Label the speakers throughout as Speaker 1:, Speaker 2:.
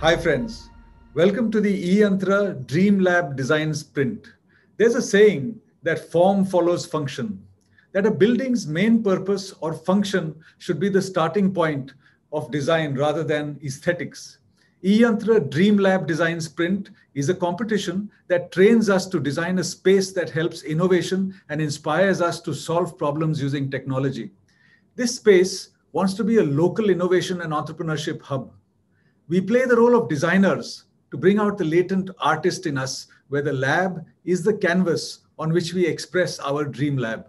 Speaker 1: Hi friends, welcome to the eYantra Dream Lab Design Sprint. There's a saying that form follows function, that a building's main purpose or function should be the starting point of design rather than aesthetics. eYantra Dream Lab Design Sprint is a competition that trains us to design a space that helps innovation and inspires us to solve problems using technology. This space wants to be a local innovation and entrepreneurship hub we play the role of designers to bring out the latent artist in us, where the lab is the canvas on which we express our dream lab.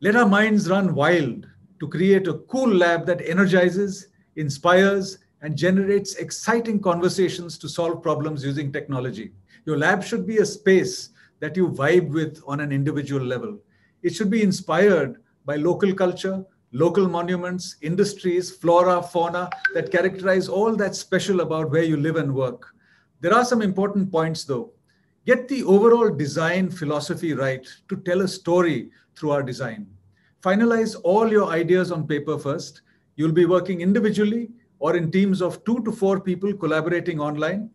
Speaker 1: Let our minds run wild to create a cool lab that energizes, inspires, and generates exciting conversations to solve problems using technology. Your lab should be a space that you vibe with on an individual level. It should be inspired by local culture, local monuments, industries, flora, fauna that characterize all that's special about where you live and work. There are some important points though. Get the overall design philosophy right to tell a story through our design. Finalize all your ideas on paper first. You'll be working individually or in teams of two to four people collaborating online.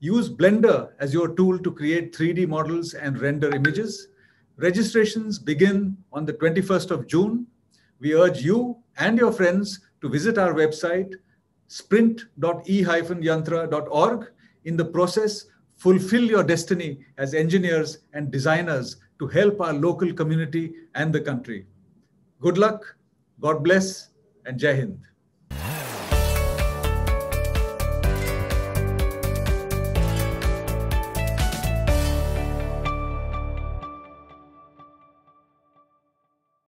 Speaker 1: Use Blender as your tool to create 3D models and render images. Registrations begin on the 21st of June we urge you and your friends to visit our website, sprint.e-yantra.org. In the process, fulfill your destiny as engineers and designers to help our local community and the country. Good luck, God bless, and Jai Hind.